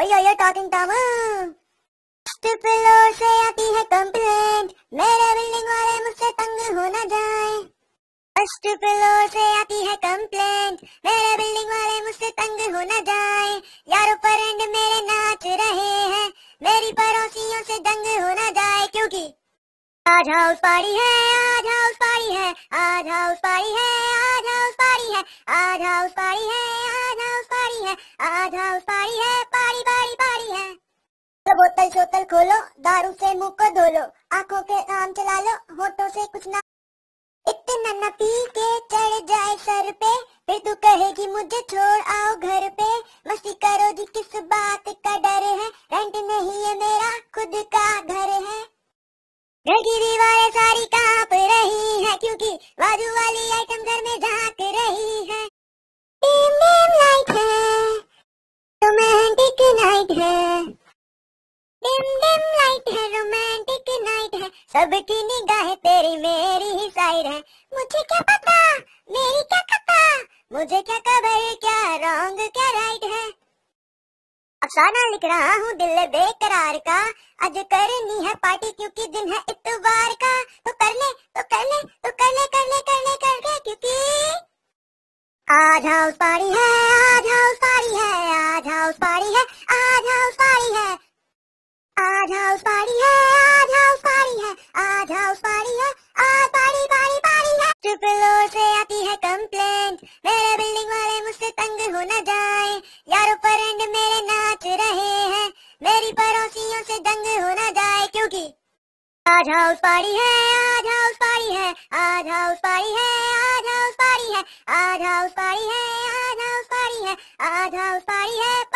और talking Tom triple से आती है कंप्लेंट मेरे बिल्डिंग वाले मुझसे तंग हो ना जाए बस ट्रिपल से आती है कंप्लेंट मेरे बिल्डिंग वाले मुझसे तंग हो ना जाए यार ऊपर एंड मेरे नाच रहे हैं मेरी पड़ोसियों से दंग हो ना जाए क्योंकि आज हाउस पारी है आज हाउस पारी है आज हाउस पारी है आज हाउस पारी है आज हाउस पारी है आज हाउस पारी है आज हाउस पारी है बोतल शोतल खोलो दारू से मुंह को धो लो आंखों के काम चला लो होठों से कुछ ना इतना न पी के चढ़ जाए सर पे फिर तू कहेगी मुझे छोड़ आओ घर पे मस्ती करो जी किस बात का डर है रेंट नहीं है मेरा खुद का घर है घर की दीवारें सारी कांप रही है क्योंकि बाजू वाली आइटम घर में झांक रही है नाइट तो है रोमांटिक नाइट है डिम डिम लाइट है रोमांटिक नाइट है सबकी निगाहें तेरी मेरी ही साइड है मुझे क्या पता मेरी क्या खता मुझे क्या खबर क्या रॉन्ग क्या राइट है अफसाना लिख रहा हूँ दिल बेकरार का आज करनी है पार्टी क्योंकि दिन है इतवार का तो कर ले तो कर ले तो कर ले कर ले कर ले कर ले क्योंकि आज हाउस पार्टी है आज हाउस है कंप्लेंट मेरे बिल्डिंग वाले मुझसे तंग हो न जाए यार ऊपर एंड मेरे नाच रहे हैं मेरी पड़ोसियों से दंग हो न जाए क्योंकि आज हाउस पारी है आज हाउस पारी है आज हाउस पारी है आज हाउस पारी है आज हाउस पारी है आज हाउस पारी है आज हाउस पारी है